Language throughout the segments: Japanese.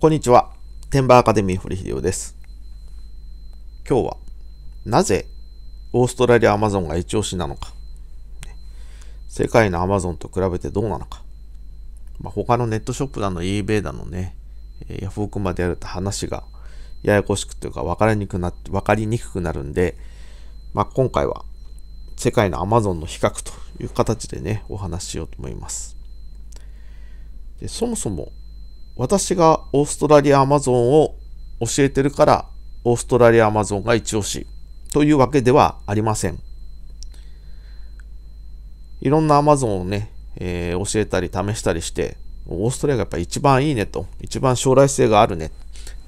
こんにちは。テンバーアカデミー堀秀夫です。今日は、なぜオーストラリアアマゾンが一押しなのか、世界のアマゾンと比べてどうなのか、まあ、他のネットショップだの eBay だのね、ヤフオクまでやると話がややこしくというか分かりにくくな分かりにくくなるんで、まあ、今回は世界のアマゾンの比較という形でね、お話ししようと思います。でそもそも私がオーストラリアアマゾンを教えてるからオーストラリアアマゾンが一押しというわけではありません。いろんなアマゾンをね、えー、教えたり試したりして、オーストラリアがやっぱ一番いいねと、一番将来性があるね。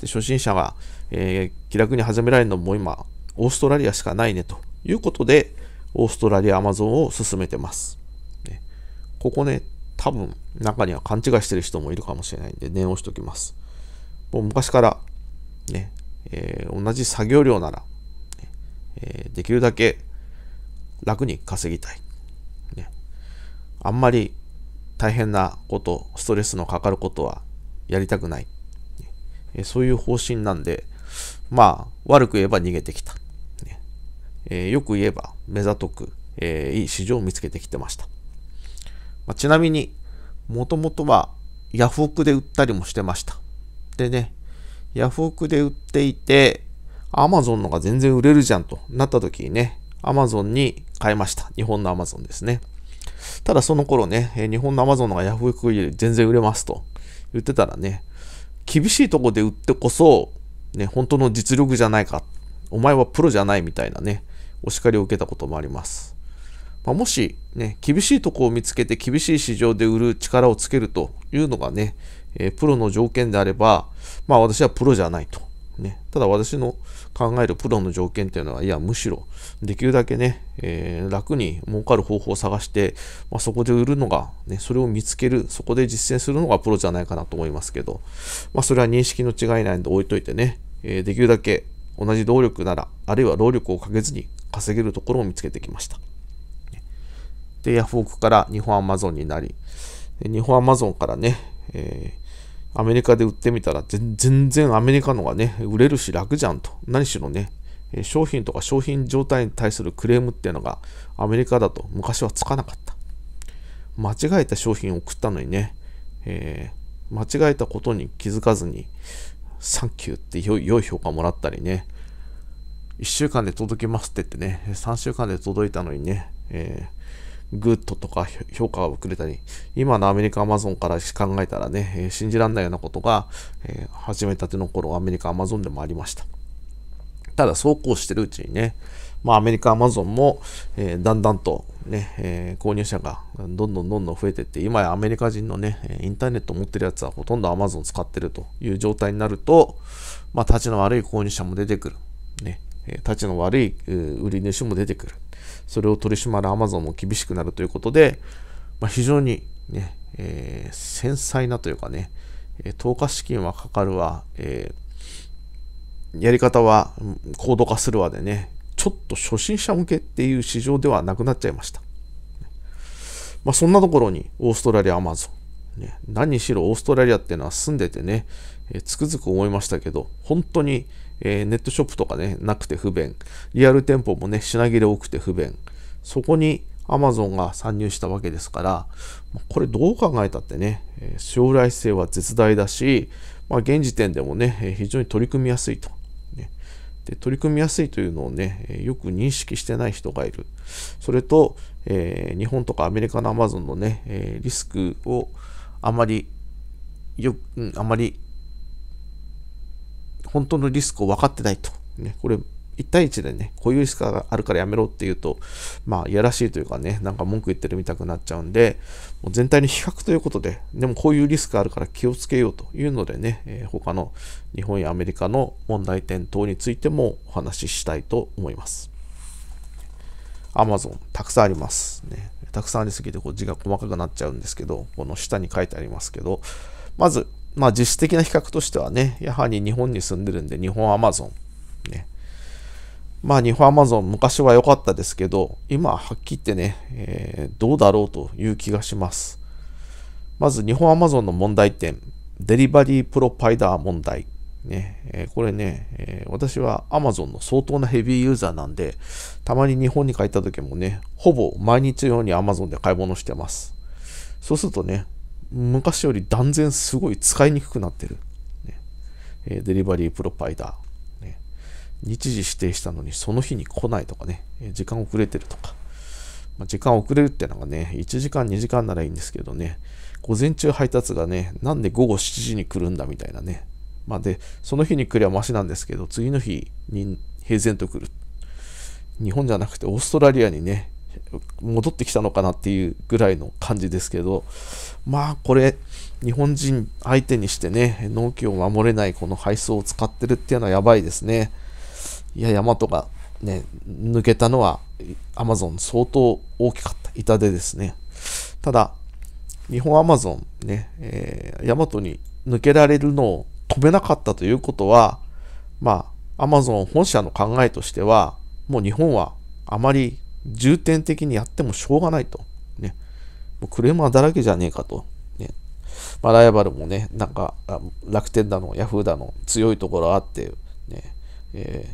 で初心者が、えー、気楽に始められるのも今、オーストラリアしかないねということで、オーストラリアアマゾンを進めてます。ね、ここね、多分中には勘違いしてる人もいるかもしれないんで念を押しときます。もう昔からね、えー、同じ作業量なら、えー、できるだけ楽に稼ぎたい。ね、あんまり大変なこと、ストレスのかかることはやりたくない。えそういう方針なんで、まあ、悪く言えば逃げてきた。ねえー、よく言えば、目ざとく、えー、いい市場を見つけてきてました。まあ、ちなみに、もともとはヤフオクで売ったりもしてました。でね、ヤフオクで売っていて、アマゾンのが全然売れるじゃんとなった時にね、アマゾンに買いました。日本のアマゾンですね。ただその頃ね、日本のアマゾンのがヤフオクより全然売れますと言ってたらね、厳しいとこで売ってこそ、ね、本当の実力じゃないか。お前はプロじゃないみたいなね、お叱りを受けたこともあります。まあ、もし、ね、厳しいとこを見つけて厳しい市場で売る力をつけるというのがね、えー、プロの条件であれば、まあ私はプロじゃないと。ね、ただ私の考えるプロの条件っていうのは、いや、むしろできるだけね、えー、楽に儲かる方法を探して、まあ、そこで売るのが、ね、それを見つける、そこで実践するのがプロじゃないかなと思いますけど、まあそれは認識の違いなんで置いといてね、えー、できるだけ同じ動力なら、あるいは労力をかけずに稼げるところを見つけてきました。で、ヤフオクから日本アマゾンになり、日本アマゾンからね、えー、アメリカで売ってみたら全然アメリカのがね、売れるし楽じゃんと。何しろね、商品とか商品状態に対するクレームっていうのがアメリカだと昔はつかなかった。間違えた商品を送ったのにね、えー、間違えたことに気づかずに、サンキューって良い評価もらったりね、1週間で届きますって言ってね、3週間で届いたのにね、えーグッドとか評価をくれたり、今のアメリカアマゾンから考えたらね、えー、信じられないようなことが、えー、始めたての頃アメリカアマゾンでもありました。ただそうこうしてるうちにね、まあ、アメリカアマゾンも、えー、だんだんとね、えー、購入者がどんどんどんどん増えていって、今やアメリカ人のね、インターネットを持ってるやつはほとんどアマゾン使ってるという状態になると、まあ、立ちの悪い購入者も出てくる。ね、え立ちの悪い売り主も出てくる。それを取り締まるアマゾンも厳しくなるということで、まあ、非常にね、えー、繊細なというかね、投下資金はかかるわ、えー、やり方は高度化するわでね、ちょっと初心者向けっていう市場ではなくなっちゃいました。まあ、そんなところにオーストラリアアマゾン、ね、何しろオーストラリアっていうのは住んでてね、えー、つくづく思いましたけど、本当に、えー、ネットショップとかね、なくて不便。リアル店舗もね、品切れ多くて不便。そこに Amazon が参入したわけですから、これどう考えたってね、将来性は絶大だし、まあ、現時点でもね、非常に取り組みやすいと。で取り組みやすいというのをね、よく認識してない人がいる。それと、えー、日本とかアメリカのアマゾンのね、リスクをあまりよ、く、あまり本当のリスクを分かってないと。ね、これ、1対1でね、こういうリスクがあるからやめろって言うと、まあ、いやらしいというかね、なんか文句言ってるみたくなっちゃうんで、もう全体に比較ということで、でもこういうリスクがあるから気をつけようというのでね、えー、他の日本やアメリカの問題点等についてもお話ししたいと思います。Amazon、たくさんあります。ね、たくさんありすぎてこう字が細かくなっちゃうんですけど、この下に書いてありますけど、まず、まあ実質的な比較としてはね、やはり日本に住んでるんで、日本アマゾン。ね。まあ日本アマゾン昔は良かったですけど、今ははっきり言ってね、えー、どうだろうという気がします。まず日本アマゾンの問題点、デリバリープロパイダー問題。ね、えー、これね、えー、私は Amazon の相当なヘビーユーザーなんで、たまに日本に帰った時もね、ほぼ毎日のように Amazon で買い物してます。そうするとね、昔より断然すごい使いにくくなってる。ね、えー、デリバリープロパイダー、ね。日時指定したのにその日に来ないとかね、えー、時間遅れてるとか。まあ、時間遅れるってのがね、1時間2時間ならいいんですけどね、午前中配達がね、なんで午後7時に来るんだみたいなね。まあ、で、その日に来りゃマシなんですけど、次の日に平然と来る。日本じゃなくてオーストラリアにね、戻ってきたのかなっていうぐらいの感じですけど、まあこれ、日本人相手にしてね、納期を守れないこの配送を使ってるっていうのはやばいですね。いや、ヤマトがね、抜けたのは、アマゾン相当大きかった、痛手ですね。ただ、日本アマゾンね、えヤマトに抜けられるのを止めなかったということは、まあ、アマゾン本社の考えとしては、もう日本はあまり重点的にやってもしょうがないと。ね。もうクレーマーだらけじゃねえかと。ね。まあ、ライバルもね、なんか、楽天だの、ヤフーだの、強いところあって、ね。え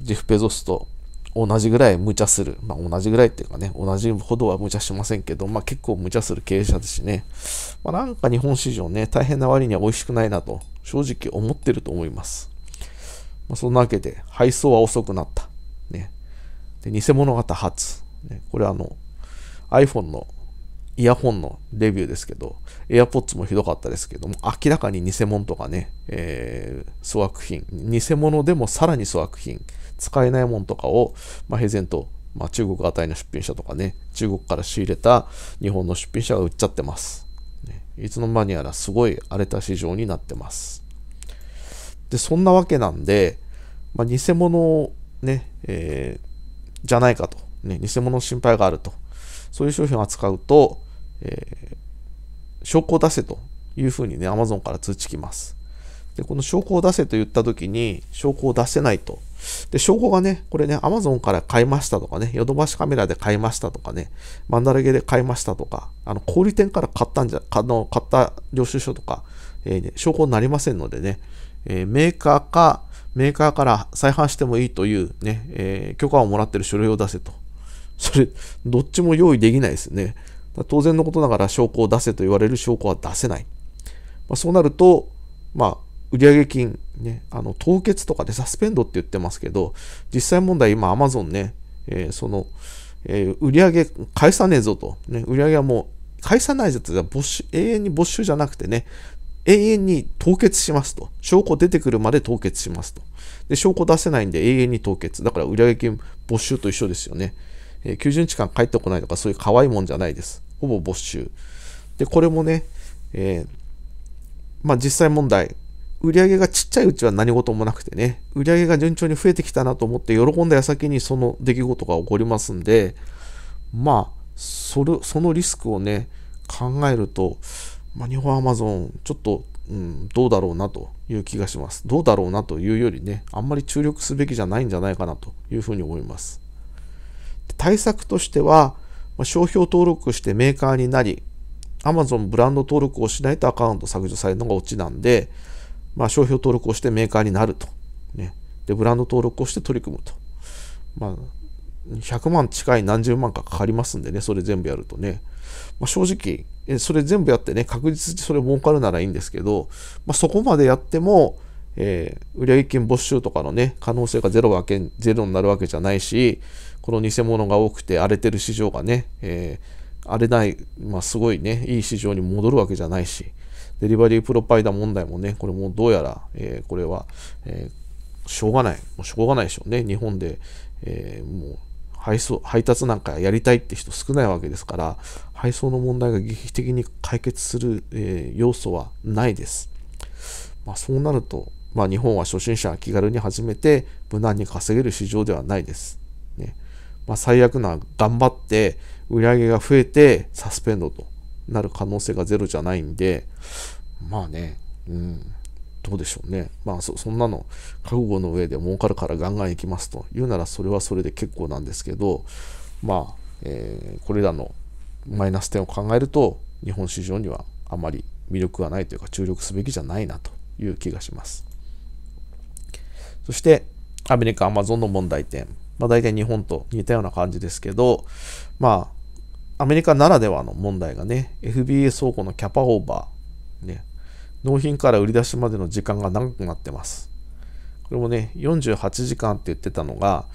ー、ジェフ・ペゾスと同じぐらい無茶する。まあ、同じぐらいっていうかね、同じほどは無茶しませんけど、まあ、結構無茶する経営者ですしね。まあ、なんか日本市場ね、大変な割には美味しくないなと、正直思ってると思います。まあ、そんなわけで、配送は遅くなった。で偽物型発、ね、これあの iPhone のイヤホンのレビューですけど、AirPods もひどかったですけども、明らかに偽物とかね、えー、粗悪品、偽物でもさらに粗悪品、使えないものとかを、まあ、平然と、まあ、中国あたりの出品者とかね、中国から仕入れた日本の出品者が売っちゃってます。ね、いつの間にやらすごい荒れた市場になってます。で、そんなわけなんで、まあ、偽物をね、えーじゃないかと、ね、偽物の心配があると、そういう商品を扱うと、えー、証拠を出せというふうにね、Amazon から通知きます。で、この証拠を出せと言った時に、証拠を出せないと。で、証拠がね、これね、Amazon から買いましたとかね、ヨドバシカメラで買いましたとかね、マンダラゲで買いましたとか、あの、小売店から買ったんじゃ、あの買った領収書とか、えーね、証拠になりませんのでね、えー、メーカーか、メーカーから再販してもいいというね、えー、許可をもらってる書類を出せと。それ、どっちも用意できないですね。当然のことながら証拠を出せと言われる証拠は出せない。まあ、そうなると、まあ、売上金、ね、あの凍結とかでサスペンドって言ってますけど、実際問題、今、アマゾンね、えー、その、えー、売上返さねえぞと、ね、売上はもう返さないぞと、没永遠に没収じゃなくてね、永遠に凍結しますと、証拠出てくるまで凍結しますと。で、証拠出せないんで永遠に凍結。だから売上金没収と一緒ですよね。えー、90日間帰ってこないとか、そういう可愛いもんじゃないです。ほぼ没収。で、これもね、えー、まあ実際問題、売り上げがちっちゃいうちは何事もなくてね、売り上げが順調に増えてきたなと思って喜んだ矢先にその出来事が起こりますんで、まあ、それそのリスクをね、考えると、まあ、日本アマゾン、ちょっとうん、どうだろうなという気がします。どうだろうなというよりね、あんまり注力すべきじゃないんじゃないかなというふうに思います。対策としては、商標登録してメーカーになり、Amazon ブランド登録をしないとアカウント削除されるのがオチなんで、まあ、商標登録をしてメーカーになると。ね、で、ブランド登録をして取り組むと。まあ、100万近い何十万かかかりますんでね、それ全部やるとね。まあ、正直、それ全部やってね、確実にそれ儲かるならいいんですけど、まあ、そこまでやっても、えー、売上金没収とかのね、可能性がゼロわけゼロになるわけじゃないし、この偽物が多くて荒れてる市場がね、えー、荒れない、まあ、すごいね、いい市場に戻るわけじゃないし、デリバリープロパイダー問題もね、これもどうやら、えー、これは、えー、しょうがない、もうしょうがないでしょうね、日本で、えー、もう配送配達なんかやりたいって人少ないわけですから配送の問題が劇的に解決する、えー、要素はないです、まあ、そうなると、まあ、日本は初心者が気軽に始めて無難に稼げる市場ではないです、ねまあ、最悪な頑張って売り上げが増えてサスペンドとなる可能性がゼロじゃないんでまあねうんどうでしょうね。まあそ、そんなの覚悟の上で儲かるからガンガン行きますというならそれはそれで結構なんですけど、まあ、えー、これらのマイナス点を考えると、日本市場にはあまり魅力がないというか注力すべきじゃないなという気がします。そして、アメリカ、アマゾンの問題点。まあ、大体日本と似たような感じですけど、まあ、アメリカならではの問題がね、FBA 倉庫のキャパオーバー、納品から売り出しまでの時間が長くなってます。これもね、48時間って言ってたのが、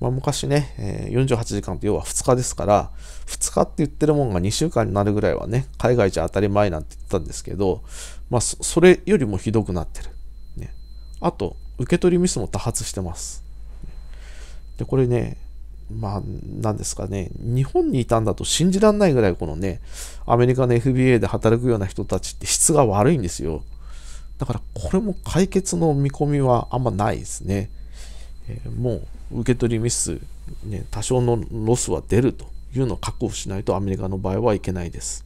まあ、昔ね、え48時間って要は2日ですから、2日って言ってるもんが2週間になるぐらいはね、海外じゃ当たり前なんて言ってたんですけど、まあ、それよりもひどくなってる。ね、あと、受け取りミスも多発してます。で、これね、まあ、なんですかね、日本にいたんだと信じられないぐらい、このね、アメリカの FBA で働くような人たちって質が悪いんですよ。だから、これも解決の見込みはあんまないですね。えー、もう、受け取りミス、ね、多少のロスは出るというのを確保しないと、アメリカの場合はいけないです。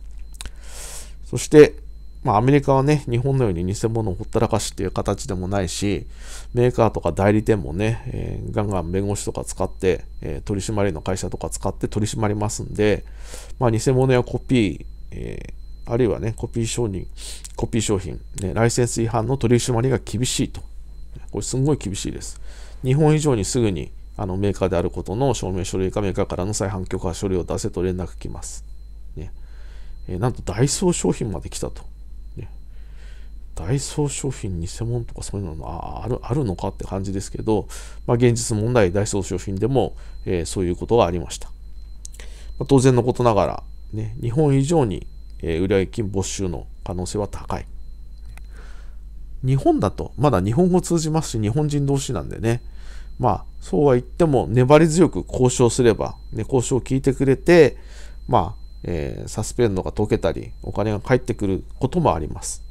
そして、まあ、アメリカはね、日本のように偽物をほったらかしっていう形でもないし、メーカーとか代理店もね、えー、ガンガン弁護士とか使って、えー、取締りの会社とか使って取り締まりますんで、まあ、偽物やコピー、えー、あるいはね、コピー商品、コピー商品、ね、ライセンス違反の取り締まりが厳しいと。これすんごい厳しいです。日本以上にすぐにあのメーカーであることの証明書類かメーカーからの再販許可書類を出せと連絡来ます。ねえー、なんとダイソー商品まで来たと。ダイソー商品偽物とかそういうのあるあるのかって感じですけど、まあ、現実問題ダイソー商品でも、えー、そういうことがありました、まあ、当然のことながら、ね、日本以上に、えー、売上金没収の可能性は高い日本だとまだ日本語通じますし日本人同士なんでねまあそうは言っても粘り強く交渉すれば、ね、交渉を聞いてくれてまあ、えー、サスペンドが解けたりお金が返ってくることもあります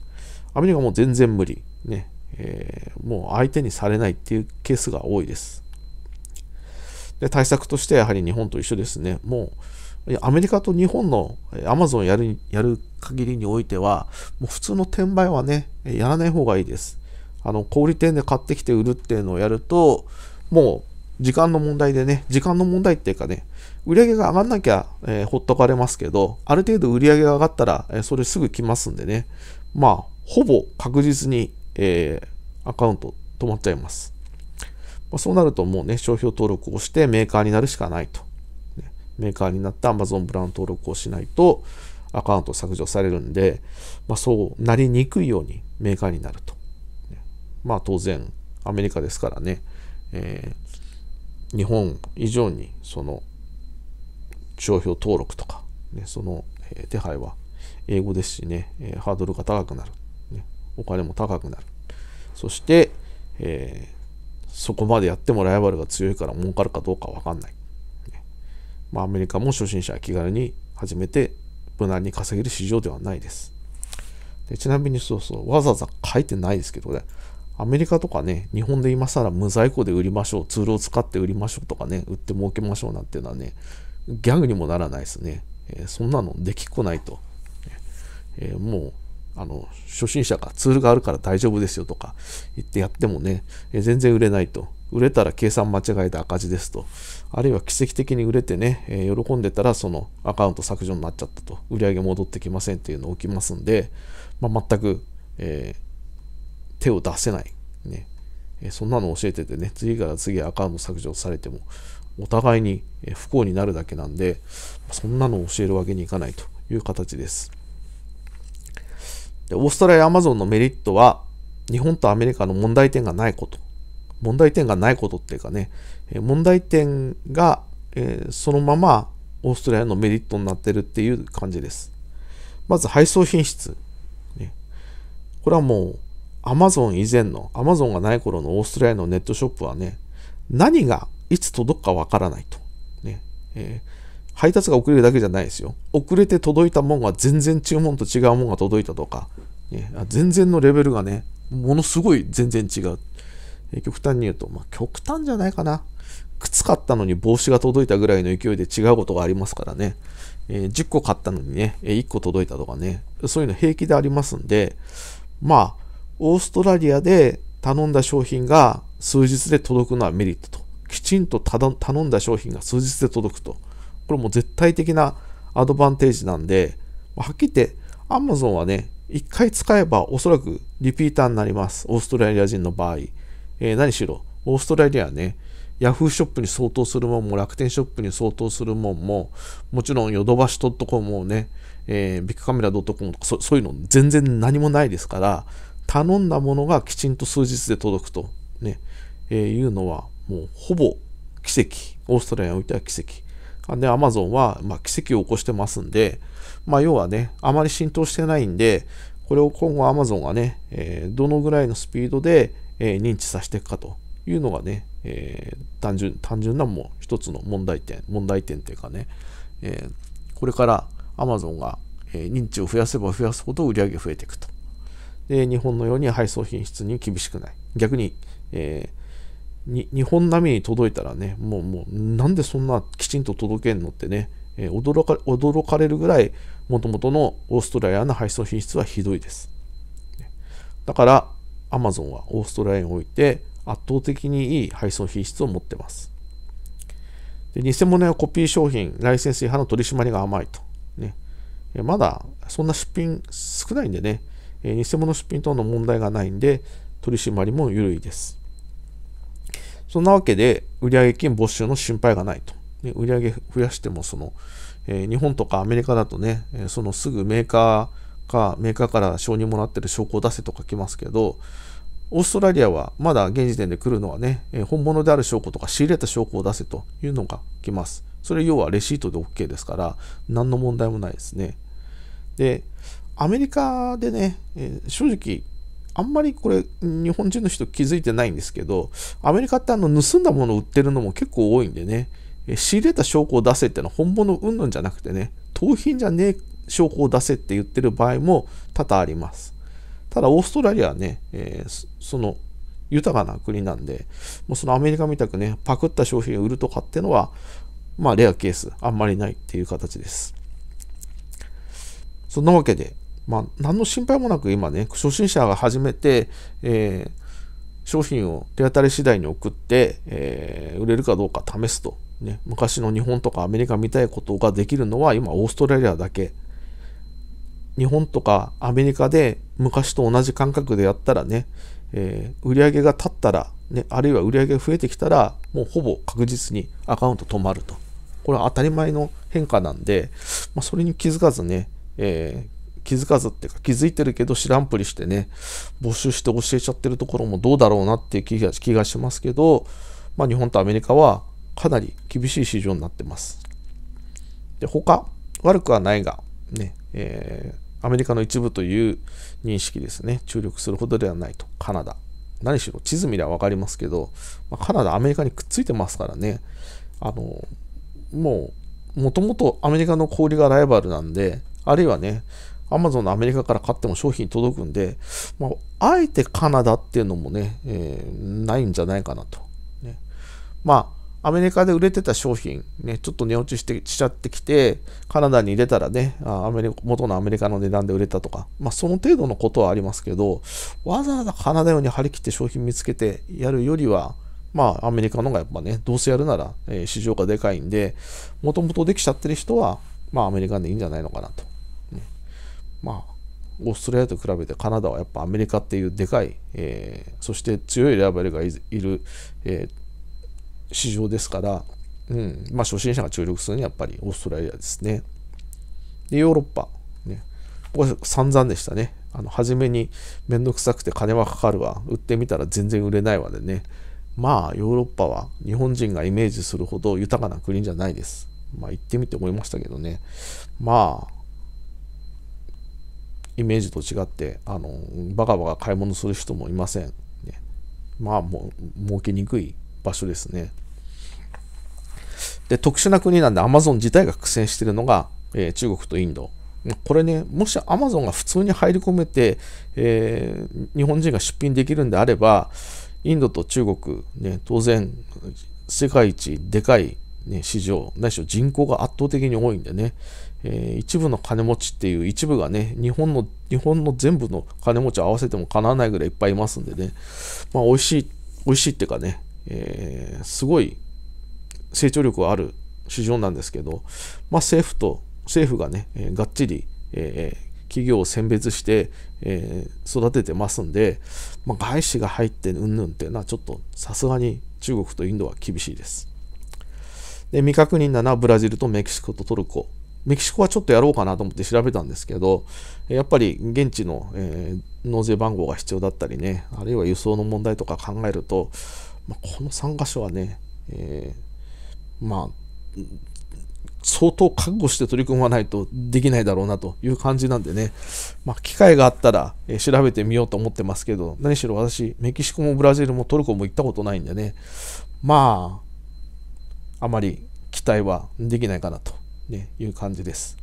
アメリカも全然無理。ね。えー、もう相手にされないっていうケースが多いです。で、対策としてやはり日本と一緒ですね。もう、アメリカと日本の Amazon やる、やる限りにおいては、もう普通の転売はね、やらない方がいいです。あの、小売店で買ってきて売るっていうのをやると、もう、時間の問題でね、時間の問題っていうかね、売り上げが上がんなきゃ、えー、ほっとかれますけど、ある程度売り上げが上がったら、えー、それすぐ来ますんでね、まあ、ほぼ確実に、えー、アカウント止まっちゃいます。まあ、そうなるともうね、商標登録をしてメーカーになるしかないと。メーカーになった Amazon ブランド登録をしないとアカウント削除されるんで、まあ、そうなりにくいようにメーカーになると。まあ当然アメリカですからね、えー、日本以上にその商標登録とか、ね、その手配は英語ですしね、ハードルが高くなる。お金も高くなる。そして、えー、そこまでやってもライバルが強いから儲かるかどうかわかんない。まあ、アメリカも初心者は気軽に始めて無難に稼げる市場ではないです。でちなみにそうそう、わざわざ書いてないですけどね、アメリカとかね、日本で今更無在庫で売りましょう、ツールを使って売りましょうとかね、売って儲けましょうなんていうのはね、ギャグにもならないですね。えー、そんなのできっこないと。えー、もうあの初心者がツールがあるから大丈夫ですよとか言ってやってもね、え全然売れないと。売れたら計算間違えた赤字ですと。あるいは奇跡的に売れてね、え喜んでたらそのアカウント削除になっちゃったと。売り上げ戻ってきませんっていうのを起きますんで、まあ、全く、えー、手を出せない。ねえそんなの教えててね、次から次アカウント削除されても、お互いに不幸になるだけなんで、そんなのを教えるわけにいかないという形です。でオーストラリア・アマゾンのメリットは日本とアメリカの問題点がないこと問題点がないことっていうかね問題点が、えー、そのままオーストラリアのメリットになってるっていう感じですまず配送品質、ね、これはもうアマゾン以前の Amazon がない頃のオーストラリアのネットショップはね何がいつ届くかわからないと、ねえー、配達が遅れるだけじゃないですよ。遅れて届いたもんが全然注文と違うもんが届いたとか、ね、全然のレベルがね、ものすごい全然違う。え極端に言うと、まあ、極端じゃないかな。靴買ったのに帽子が届いたぐらいの勢いで違うことがありますからね。えー、10個買ったのにね、1個届いたとかね、そういうの平気でありますんで、まあ、オーストラリアで頼んだ商品が数日で届くのはメリットと。きちんと頼んだ商品が数日で届くと。これも絶対的なアドバンテージなんで、はっきり言って Amazon はね、一回使えばおそらくリピーターになります。オーストラリア人の場合。えー、何しろ、オーストラリアはね、Yahoo ショップに相当するもんも、楽天ショップに相当するもんも、もちろんヨドバシドトコムもね、えー、ビッグカメラトコムとかそそういうの全然何もないですから、頼んだものがきちんと数日で届くと、ねえー、いうのは、もうほぼ奇跡。オーストラリアにおいては奇跡。で、アマゾンは、まあ、奇跡を起こしてますんで、まあ、要はね、あまり浸透してないんで、これを今後アマゾンがね、えー、どのぐらいのスピードで、えー、認知させていくかというのがね、えー、単純、単純なもう一つの問題点、問題点というかね、えこれからアマゾンが、え認知を増やせば増やすほど売り上げ増えていくと。で、日本のように配送品質に厳しくない。逆に、えーに日本並みに届いたらねもうもうなんでそんなきちんと届けんのってね、えー、驚か驚かれるぐらいもともとのオーストラリアの配送品質はひどいですだからアマゾンはオーストラリアにおいて圧倒的にいい配送品質を持ってますで偽物やコピー商品ライセンス違反の取り締まりが甘いと、ね、まだそんな出品少ないんでね偽物出品等の問題がないんで取り締まりも緩いですそんなわけで、売上金没収の心配がないと。ね、売上増やしても、その、えー、日本とかアメリカだとね、えー、そのすぐメーカーか、メーカーから承認もらってる証拠を出せとか来ますけど、オーストラリアはまだ現時点で来るのはね、えー、本物である証拠とか仕入れた証拠を出せというのが来ます。それ要はレシートで OK ですから、何の問題もないですね。で、アメリカでね、え正直、あんまりこれ、日本人の人気づいてないんですけど、アメリカってあの盗んだものを売ってるのも結構多いんでね、仕入れた証拠を出せってのは本物うんぬんじゃなくてね、盗品じゃねえ証拠を出せって言ってる場合も多々あります。ただ、オーストラリアはね、えー、その豊かな国なんで、もうそのアメリカみたくね、パクった商品を売るとかっていうのは、まあ、レアケース、あんまりないっていう形です。そんなわけで、まあ、何の心配もなく今ね、初心者が初めて、えー、商品を手当たり次第に送って、えー、売れるかどうか試すと、ね。昔の日本とかアメリカ見たいことができるのは今オーストラリアだけ。日本とかアメリカで昔と同じ感覚でやったらね、えー、売り上げが立ったら、ね、あるいは売り上げが増えてきたら、もうほぼ確実にアカウント止まると。これは当たり前の変化なんで、まあ、それに気づかずね、えー、気づかずっていうか気づいてるけど知らんぷりしてね募集して教えちゃってるところもどうだろうなっていう気が気がしますけど、まあ、日本とアメリカはかなり厳しい市場になってます。で他悪くはないが、ねえー、アメリカの一部という認識ですね注力するほどではないとカナダ何しろ地図見りゃ分かりますけど、まあ、カナダアメリカにくっついてますからねあのもうもともとアメリカの氷がライバルなんであるいはねアマゾンのアメリカから買っても商品届くんで、まあ、あえてカナダっていうのもね、えー、ないんじゃないかなと。ね、まあ、アメリカで売れてた商品、ね、ちょっと値落ちしてしちゃってきて、カナダに入れたらね、アメリカ元のアメリカの値段で売れたとか、まあ、その程度のことはありますけど、わざわざカナダ用に張り切って商品見つけてやるよりは、まあ、アメリカのがやっぱね、どうせやるなら、えー、市場がでかいんで、もともとできちゃってる人は、まあ、アメリカでいいんじゃないのかなとまあ、オーストラリアと比べてカナダはやっぱアメリカっていうでかい、えー、そして強いライバルがいる、えー、市場ですから、うんまあ、初心者が注力するにはやっぱりオーストラリアですね。でヨーロッパ、ね、ここ散々でしたね。あの初めにめんどくさくて金はかかるわ売ってみたら全然売れないわでねまあヨーロッパは日本人がイメージするほど豊かな国じゃないです。まあ行ってみて思いましたけどね。まあイメージと違ってあのバカバカ買い物する人もいません、ね、まあもう儲けにくい場所ですねで特殊な国なんでアマゾン自体が苦戦しているのが、えー、中国とインドこれね、もしアマゾンが普通に入り込めて、えー、日本人が出品できるんであれば、インドと中国、ね、当然、世界一でかいね、市場、ないしろ人口が圧倒的に多いんでね、えー、一部の金持ちっていう一部がね、日本の、日本の全部の金持ち合わせてもかなわないぐらいいっぱいいますんでね、まあ、美味しい、美味しいっていうかね、えー、すごい成長力がある市場なんですけど、まあ、政府と、政府がね、えー、がっちり、えー、企業を選別して、えー、育ててますんで、まあ、外資が入ってうんぬんっていうのはちょっとさすがに中国とインドは厳しいです。で、未確認なのはブラジルとメキシコとトルコ。メキシコはちょっとやろうかなと思って調べたんですけど、やっぱり現地の、えー、納税番号が必要だったりね、あるいは輸送の問題とか考えると、まあ、この3箇所はね、えー、まあ、相当覚悟して取り組まないとできないだろうなという感じなんでね、まあ、機会があったら、え調べてみようと思ってますけど、何しろ私、メキシコもブラジルもトルコも行ったことないんでね、まあ、あまり期待はできないかなという感じです。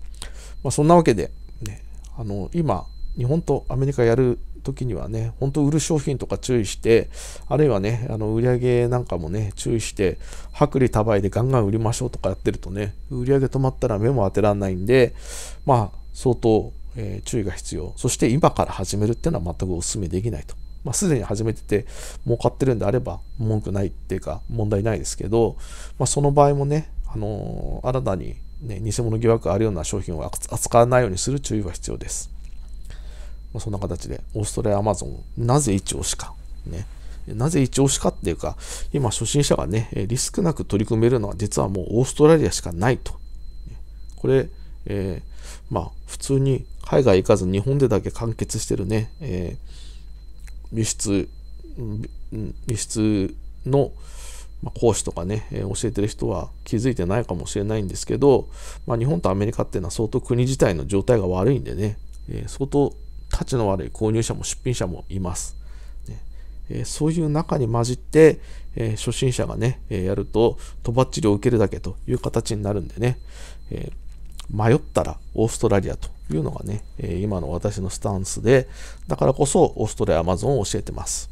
まあ、そんなわけで、ね、あの今、日本とアメリカやる時にはね、本当売る商品とか注意して、あるいはね、あの売り上げなんかもね、注意して、薄利多売でガンガン売りましょうとかやってるとね、売り上げ止まったら目も当てられないんで、まあ、相当、えー、注意が必要。そして今から始めるっていうのは全くお勧めできないとまあ、すでに始めてて儲かってるんであれば文句ないっていうか問題ないですけど、まあ、その場合もね、あのー、新たに、ね、偽物疑惑があるような商品を扱わないようにする注意は必要です。まあ、そんな形で、オーストラリアアマゾン、なぜ一押しか。ねなぜ一押しかっていうか、今初心者がね、リスクなく取り組めるのは実はもうオーストラリアしかないと。これ、えー、まあ普通に海外行かず日本でだけ完結してるね、えー輸出、輸出の講師とかね、教えてる人は気づいてないかもしれないんですけど、まあ、日本とアメリカっていうのは相当国自体の状態が悪いんでね、え相当価値の悪い購入者も出品者もいます。ねえそういう中に混じって、え初心者がね、えやると、とばっちりを受けるだけという形になるんでね、迷ったらオーストラリアというのがね、え今の私のスタンスで、だからこそオーストラリア、アマゾンを教えてます。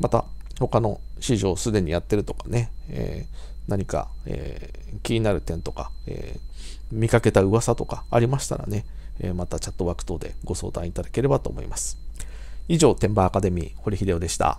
また、他の市場をすでにやってるとかね、えー、何か、えー、気になる点とか、えー、見かけた噂とかありましたらね、えまたチャットワーク等でご相談いただければと思います。以上、天馬アカデミー、堀秀夫でした。